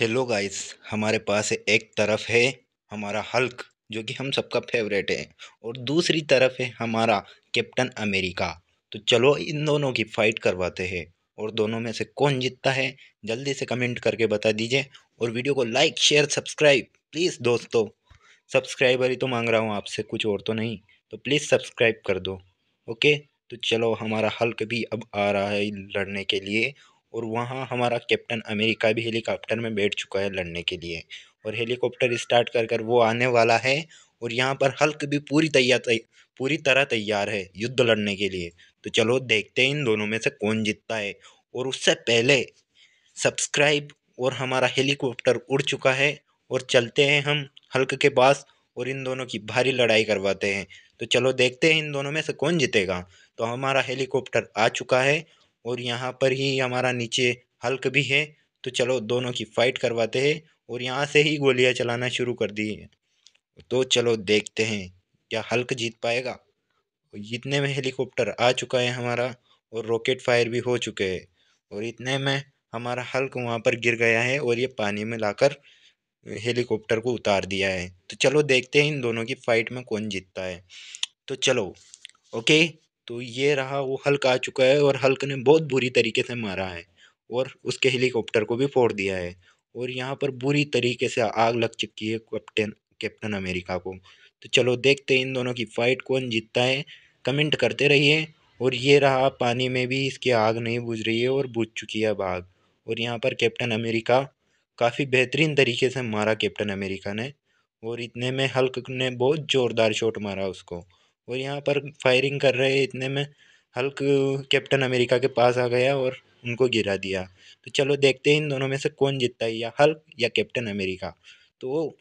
hello guys हमारे पास एक तरफ है हमारा हल्क जो कि हम सबका फेवरेट है और दूसरी तरफ है हमारा कैप्टन अमेरिका तो चलो इन दोनों की फ़ाइट करवाते हैं और दोनों में से कौन जीतता है जल्दी से कमेंट करके बता दीजिए और वीडियो को लाइक शेयर सब्सक्राइब प्लीज़ दोस्तों सब्सक्राइबर ही तो मांग रहा हूँ आपसे कुछ और तो नहीं तो प्लीज़ सब्सक्राइब कर दो ओके तो चलो हमारा हल्क भी अब आ रहा है लड़ने के लिए और वहाँ हमारा कैप्टन अमेरिका भी हेलीकॉप्टर में बैठ चुका है लड़ने के लिए और हेलीकॉप्टर स्टार्ट कर कर वो आने वाला है और यहाँ पर हल्क भी पूरी तैयार पूरी तरह तैयार है युद्ध लड़ने के लिए तो चलो देखते हैं इन दोनों में से कौन जीतता है और उससे पहले सब्सक्राइब और हमारा हेलीकॉप्टर उड़ चुका है और चलते हैं हम हल्क के पास और इन दोनों की भारी लड़ाई करवाते हैं तो चलो देखते हैं इन दोनों में से कौन जीतेगा तो हमारा हेलीकॉप्टर आ चुका है और यहाँ पर ही हमारा नीचे हल्क भी है तो चलो दोनों की फ़ाइट करवाते हैं और यहाँ से ही गोलियाँ चलाना शुरू कर दी है तो चलो देखते हैं क्या हल्क जीत पाएगा इतने में हेलीकॉप्टर आ चुका है हमारा और रॉकेट फायर भी हो चुके हैं और इतने में हमारा हल्क वहाँ पर गिर गया है और ये पानी में लाकर हेलीकॉप्टर को उतार दिया है तो चलो देखते हैं इन दोनों की फ़ाइट में कौन जीतता है तो चलो ओके तो ये रहा वो हल्क आ चुका है और हल्क ने बहुत बुरी तरीके से मारा है और उसके हेलीकॉप्टर को भी फोड़ दिया है और यहाँ पर बुरी तरीके से आग लग चुकी है कैप्टन कैप्टन अमेरिका को तो चलो देखते हैं इन दोनों की फ़ाइट कौन जीतता है कमेंट करते रहिए और ये रहा पानी में भी इसकी आग नहीं बुझ रही है और बुझ चुकी है अब आग और यहाँ पर कैप्टन अमेरिका काफ़ी बेहतरीन तरीके से मारा कैप्टन अमेरिका ने और इतने में हल्क ने बहुत ज़ोरदार शॉट मारा उसको और यहाँ पर फायरिंग कर रहे इतने में हल्क कैप्टन अमेरिका के पास आ गया और उनको गिरा दिया तो चलो देखते हैं इन दोनों में से कौन जीतता है या हल्क या कैप्टन अमेरिका तो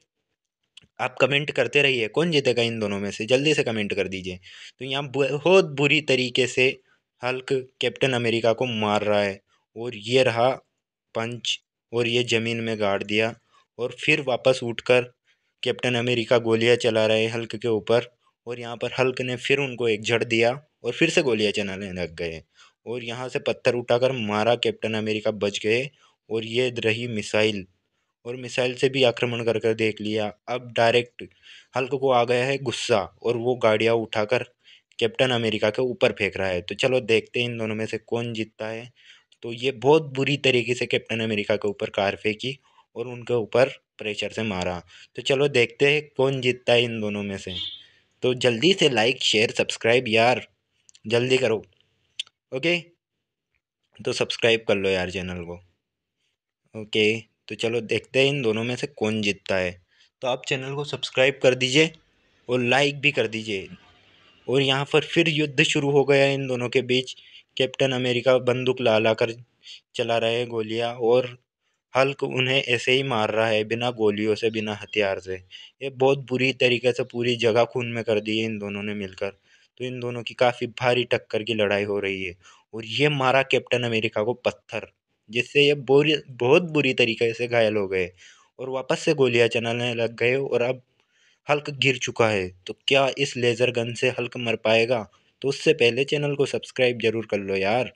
आप कमेंट करते रहिए कौन जीतेगा इन दोनों में से जल्दी से कमेंट कर दीजिए तो यहाँ बहुत बुरी तरीके से हल्क कैप्टन अमेरिका को मार रहा है और ये रहा पंच और ये ज़मीन में गाड़ दिया और फिर वापस उठकर कैप्टन अमेरिका गोलियां चला रहे हल्क के ऊपर और यहाँ पर हल्क ने फिर उनको एक झड़ दिया और फिर से गोलियाँ चलाने लग गए और यहाँ से पत्थर उठाकर मारा कैप्टन अमेरिका बच गए और ये रही मिसाइल और मिसाइल से भी आक्रमण कर कर देख लिया अब डायरेक्ट हल्क को आ गया है गुस्सा और वो गाड़ियाँ उठाकर कैप्टन अमेरिका के ऊपर फेंक रहा है तो चलो देखते हैं इन दोनों में से कौन जीतता है तो ये बहुत बुरी तरीके से कैप्टन अमेरिका के ऊपर कार फेंकी और उनके ऊपर प्रेशर से मारा तो चलो देखते हैं कौन जीतता है इन दोनों में से तो जल्दी से लाइक शेयर सब्सक्राइब यार जल्दी करो ओके तो सब्सक्राइब कर लो यार चैनल को ओके तो चलो देखते हैं इन दोनों में से कौन जीतता है तो आप चैनल को सब्सक्राइब कर दीजिए और लाइक भी कर दीजिए और यहाँ पर फिर युद्ध शुरू हो गया इन दोनों के बीच कैप्टन अमेरिका बंदूक ला ला कर चला रहे गोलियाँ और हल्क उन्हें ऐसे ही मार रहा है बिना गोलियों से बिना हथियार से ये बहुत बुरी तरीके से पूरी जगह खून में कर दी है इन दोनों ने मिलकर तो इन दोनों की काफ़ी भारी टक्कर की लड़ाई हो रही है और ये मारा कैप्टन अमेरिका को पत्थर जिससे ये बुरी बहुत बुरी तरीके से घायल हो गए और वापस से गोलियां चलाने लग गए और अब हल्क गिर चुका है तो क्या इस लेज़र गन से हल्क मर पाएगा तो उससे पहले चैनल को सब्सक्राइब जरूर कर लो यार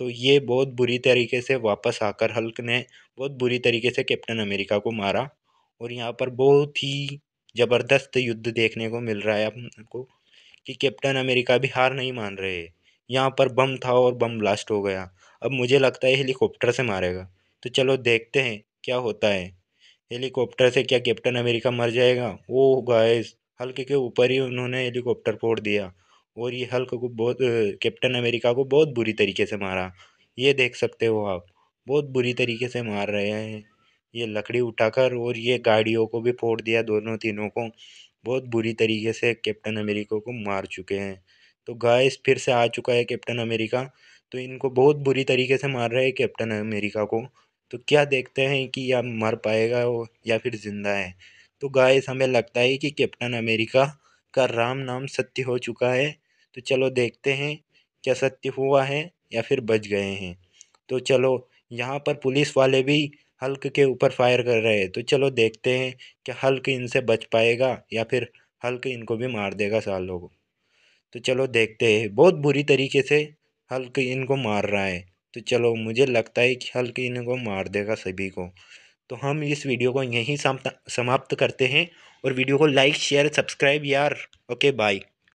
तो ये बहुत बुरी तरीके से वापस आकर हल्क ने बहुत बुरी तरीके से कैप्टन अमेरिका को मारा और यहाँ पर बहुत ही ज़बरदस्त युद्ध देखने को मिल रहा है आपको कि कैप्टन अमेरिका भी हार नहीं मान रहे यहाँ पर बम था और बम ब्लास्ट हो गया अब मुझे लगता है हेलीकॉप्टर से मारेगा तो चलो देखते हैं क्या होता है हेलीकॉप्टर से क्या कैप्टन अमेरिका मर जाएगा ओ गाइस हल्के के ऊपर ही उन्होंने हेलीकॉप्टर फोड़ दिया और ये हल्क को बहुत कैप्टन अमेरिका को बहुत बुरी तरीके से मारा ये देख सकते हो आप बहुत बुरी तरीके से मार रहे हैं ये लकड़ी उठाकर और ये गाड़ियों को भी फोड़ दिया दोनों तीनों को बहुत बुरी तरीके से कैप्टन अमेरिका को मार चुके हैं तो गाइस फिर से आ चुका है कैप्टन अमेरिका तो इनको बहुत बुरी तरीके से मार रहे हैं कैप्टन अमेरिका को तो क्या देखते हैं कि यह मर पाएगा या फिर ज़िंदा है तो गाइस हमें लगता है कि कैप्टन अमेरिका का राम नाम सत्य हो चुका है तो चलो देखते हैं क्या सत्य हुआ है या फिर बच गए हैं तो चलो यहाँ पर पुलिस वाले भी हल्क के ऊपर फायर कर रहे हैं तो चलो देखते हैं कि हल्क इनसे बच पाएगा या फिर हल्क इनको भी मार देगा साल को तो चलो देखते हैं बहुत बुरी तरीके से हल्क इनको मार रहा है तो चलो मुझे लगता है कि हल्क इनको मार देगा सभी को तो हम इस वीडियो को यहीं समाप्त करते हैं और वीडियो को लाइक शेयर सब्सक्राइब यार ओके बाय